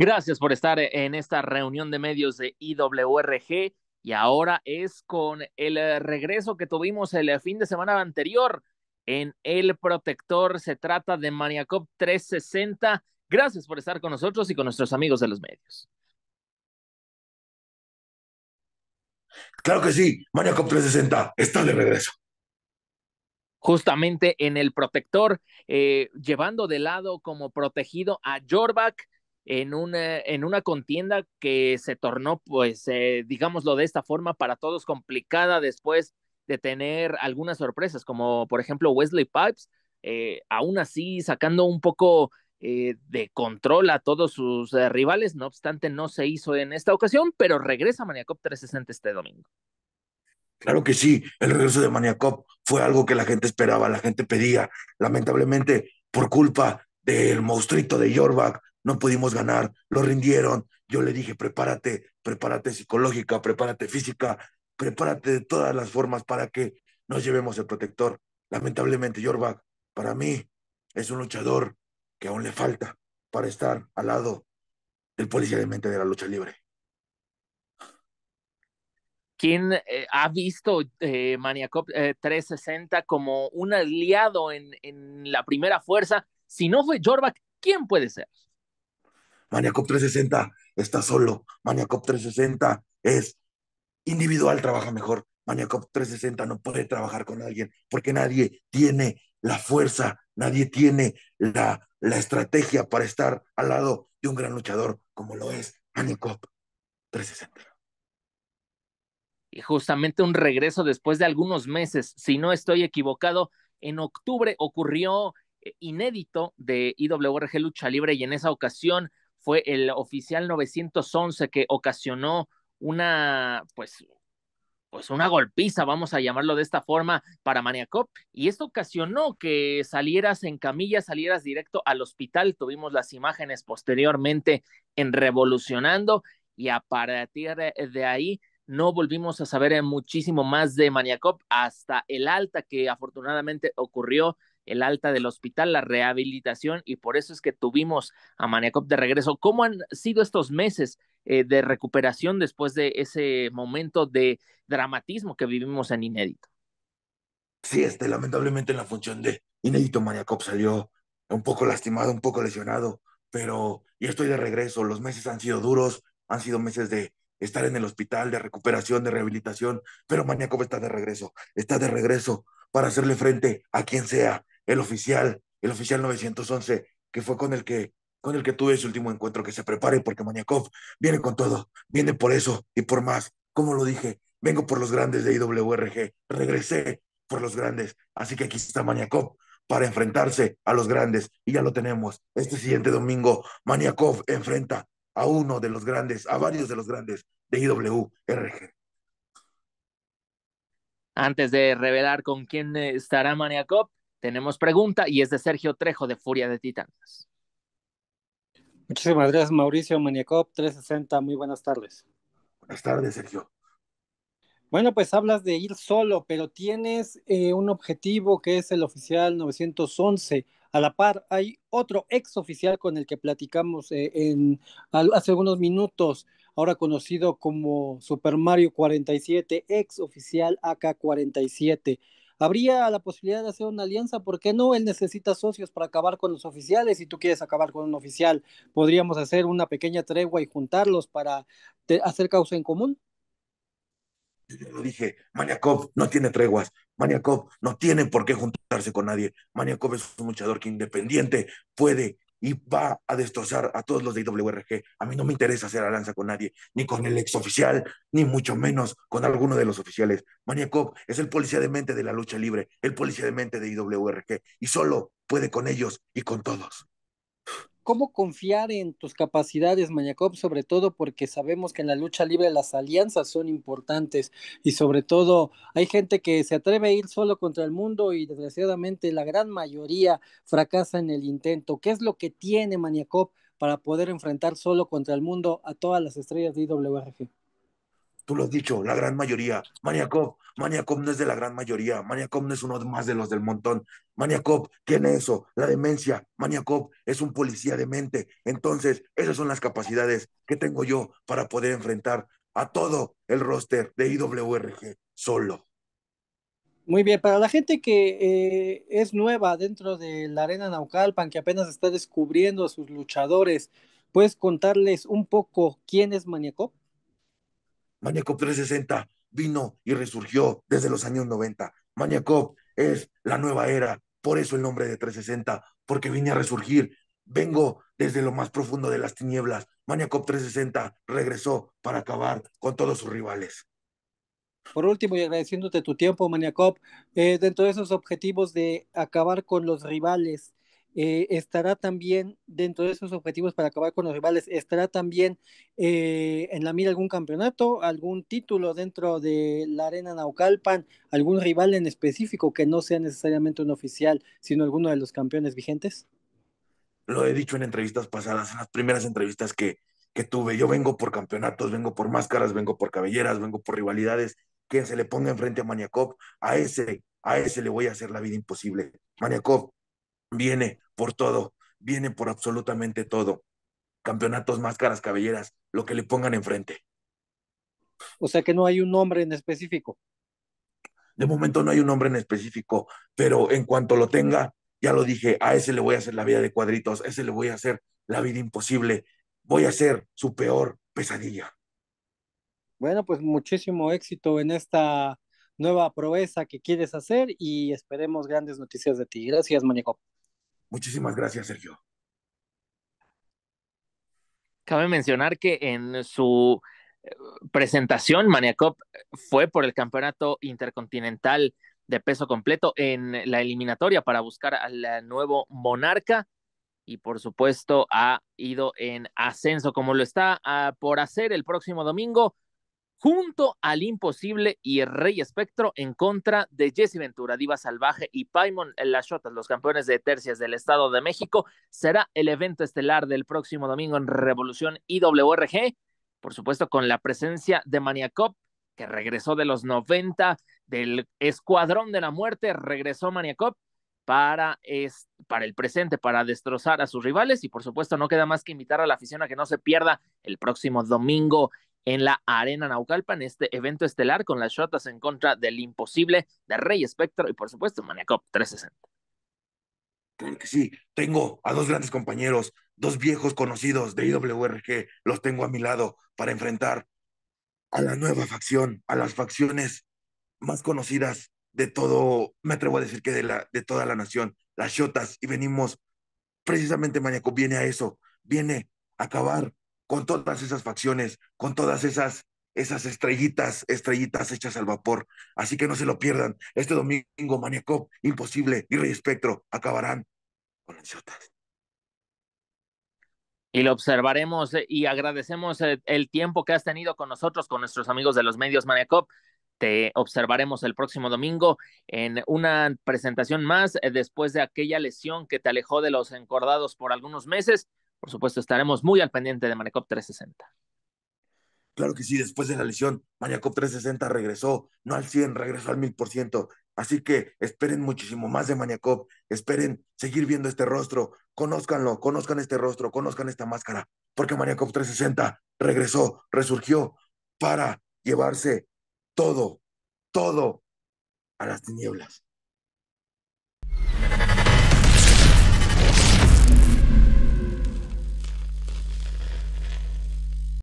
Gracias por estar en esta reunión de medios de IWRG y ahora es con el eh, regreso que tuvimos el eh, fin de semana anterior en El Protector. Se trata de Maniacop 360. Gracias por estar con nosotros y con nuestros amigos de los medios. Claro que sí, Maniacop 360 está de regreso justamente en el protector, eh, llevando de lado como protegido a Jorback, en una, en una contienda que se tornó, pues, eh, digámoslo de esta forma, para todos complicada después de tener algunas sorpresas, como por ejemplo Wesley Pipes, eh, aún así sacando un poco eh, de control a todos sus rivales, no obstante no se hizo en esta ocasión, pero regresa Maniacop 360 este domingo. Claro que sí, el regreso de Maniacop fue algo que la gente esperaba, la gente pedía. Lamentablemente, por culpa del monstruito de Yorback, no pudimos ganar, lo rindieron. Yo le dije, prepárate, prepárate psicológica, prepárate física, prepárate de todas las formas para que nos llevemos el protector. Lamentablemente, Jorvac, para mí, es un luchador que aún le falta para estar al lado del policía de mente de la lucha libre. ¿Quién eh, ha visto eh, Maniacop 360 eh, como un aliado en, en la primera fuerza? Si no fue Jorvac, ¿quién puede ser? Maniacop 360 está solo, Maniacop 360 es individual, trabaja mejor, Maniacop 360 no puede trabajar con alguien porque nadie tiene la fuerza, nadie tiene la, la estrategia para estar al lado de un gran luchador como lo es Maniacop 360 Y justamente un regreso después de algunos meses, si no estoy equivocado, en octubre ocurrió eh, inédito de IWRG Lucha Libre y en esa ocasión fue el oficial 911 que ocasionó una, pues, pues una golpiza, vamos a llamarlo de esta forma, para Maniacop. Y esto ocasionó que salieras en camilla, salieras directo al hospital. Tuvimos las imágenes posteriormente en Revolucionando y a partir de ahí no volvimos a saber muchísimo más de Maniacop hasta el alta que afortunadamente ocurrió el alta del hospital, la rehabilitación, y por eso es que tuvimos a Maniacop de regreso. ¿Cómo han sido estos meses eh, de recuperación después de ese momento de dramatismo que vivimos en Inédito? Sí, este, lamentablemente en la función de Inédito Maniacop salió un poco lastimado, un poco lesionado, pero yo estoy de regreso. Los meses han sido duros, han sido meses de estar en el hospital, de recuperación, de rehabilitación, pero Maniacop está de regreso, está de regreso para hacerle frente a quien sea el oficial, el oficial 911, que fue con el que, con el que tuve ese último encuentro, que se prepare porque Maniakov viene con todo, viene por eso y por más. Como lo dije, vengo por los grandes de IWRG, regresé por los grandes, así que aquí está Maniakov para enfrentarse a los grandes y ya lo tenemos. Este siguiente domingo, Maniakov enfrenta a uno de los grandes, a varios de los grandes de IWRG antes de revelar con quién estará Maniakov, tenemos pregunta y es de Sergio Trejo de Furia de Titanes. Muchísimas gracias, Mauricio Maniacop 360. Muy buenas tardes. Buenas tardes, Sergio. Bueno, pues hablas de ir solo, pero tienes eh, un objetivo que es el oficial 911. A la par, hay otro ex oficial con el que platicamos eh, en, hace unos minutos, ahora conocido como Super Mario 47, ex oficial AK-47 habría la posibilidad de hacer una alianza, ¿por qué no? Él necesita socios para acabar con los oficiales, si tú quieres acabar con un oficial, podríamos hacer una pequeña tregua y juntarlos para hacer causa en común. Yo lo dije, Maniakov no tiene treguas, Maniakov no tiene por qué juntarse con nadie, Maniakov es un luchador que independiente puede y va a destrozar a todos los de IWRG. A mí no me interesa hacer alianza con nadie, ni con el exoficial, ni mucho menos con alguno de los oficiales. Maniacop es el policía de mente de la lucha libre, el policía de mente de IWRG, y solo puede con ellos y con todos cómo confiar en tus capacidades, Maniacop? sobre todo porque sabemos que en la lucha libre las alianzas son importantes y sobre todo hay gente que se atreve a ir solo contra el mundo y desgraciadamente la gran mayoría fracasa en el intento. ¿Qué es lo que tiene Maniacop para poder enfrentar solo contra el mundo a todas las estrellas de IWRG? tú lo has dicho, la gran mayoría. Maniacop, Maniacop no es de la gran mayoría. Maniacop no es uno más de los del montón. Maniacop tiene eso, la demencia. Maniacop es un policía de mente. Entonces, esas son las capacidades que tengo yo para poder enfrentar a todo el roster de IWRG solo. Muy bien, para la gente que eh, es nueva dentro de la Arena Naucalpan, que apenas está descubriendo a sus luchadores, ¿puedes contarles un poco quién es Maniacop? Maniacop 360 vino y resurgió desde los años 90. Maniacop es la nueva era, por eso el nombre de 360, porque vine a resurgir. Vengo desde lo más profundo de las tinieblas. Maniacop 360 regresó para acabar con todos sus rivales. Por último, y agradeciéndote tu tiempo, Maniacop, eh, dentro de esos objetivos de acabar con los rivales, eh, estará también dentro de esos objetivos para acabar con los rivales, estará también eh, en la mira algún campeonato, algún título dentro de la arena Naucalpan, algún rival en específico que no sea necesariamente un oficial, sino alguno de los campeones vigentes. Lo he dicho en entrevistas pasadas, en las primeras entrevistas que, que tuve. Yo vengo por campeonatos, vengo por máscaras, vengo por cabelleras, vengo por rivalidades. Quien se le ponga enfrente a Maniacov a ese, a ese le voy a hacer la vida imposible. Maniacov Viene por todo, viene por absolutamente todo. Campeonatos, máscaras, cabelleras, lo que le pongan enfrente. O sea que no hay un nombre en específico. De momento no hay un nombre en específico, pero en cuanto lo tenga, ya lo dije, a ese le voy a hacer la vida de cuadritos, a ese le voy a hacer la vida imposible, voy a hacer su peor pesadilla. Bueno, pues muchísimo éxito en esta nueva proeza que quieres hacer y esperemos grandes noticias de ti. Gracias, muñeco. Muchísimas gracias, Sergio. Cabe mencionar que en su eh, presentación, Maniacop fue por el campeonato intercontinental de peso completo en la eliminatoria para buscar al nuevo monarca y por supuesto ha ido en ascenso como lo está ah, por hacer el próximo domingo junto al Imposible y el Rey Espectro en contra de Jesse Ventura, Diva Salvaje y Paimon Lashotas, los campeones de tercias del Estado de México. Será el evento estelar del próximo domingo en Revolución IWRG, por supuesto con la presencia de Maniacop, que regresó de los 90, del Escuadrón de la Muerte, regresó Maniacop para, para el presente, para destrozar a sus rivales. Y por supuesto, no queda más que invitar a la afición a que no se pierda el próximo domingo en la Arena en este evento estelar con las shotas en contra del imposible, de Rey Espectro y por supuesto Maniacop 360. sí, tengo a dos grandes compañeros, dos viejos conocidos de IWRG, los tengo a mi lado para enfrentar a la nueva facción, a las facciones más conocidas de todo, me atrevo a decir que de, la, de toda la nación, las shotas, y venimos, precisamente Maniacop viene a eso, viene a acabar con todas esas facciones, con todas esas, esas estrellitas, estrellitas hechas al vapor. Así que no se lo pierdan. Este domingo, Maniacop, Imposible y Rey Espectro acabarán con las chotas. Y lo observaremos eh, y agradecemos eh, el tiempo que has tenido con nosotros, con nuestros amigos de los medios Maniacop. Te observaremos el próximo domingo en una presentación más eh, después de aquella lesión que te alejó de los encordados por algunos meses. Por supuesto, estaremos muy al pendiente de Maniacop 360. Claro que sí, después de la lesión, Maniacop 360 regresó, no al 100, regresó al 1000%. Así que esperen muchísimo más de Maniacop, esperen seguir viendo este rostro, conózcanlo, conozcan este rostro, conozcan esta máscara, porque Maniacop 360 regresó, resurgió para llevarse todo, todo a las tinieblas.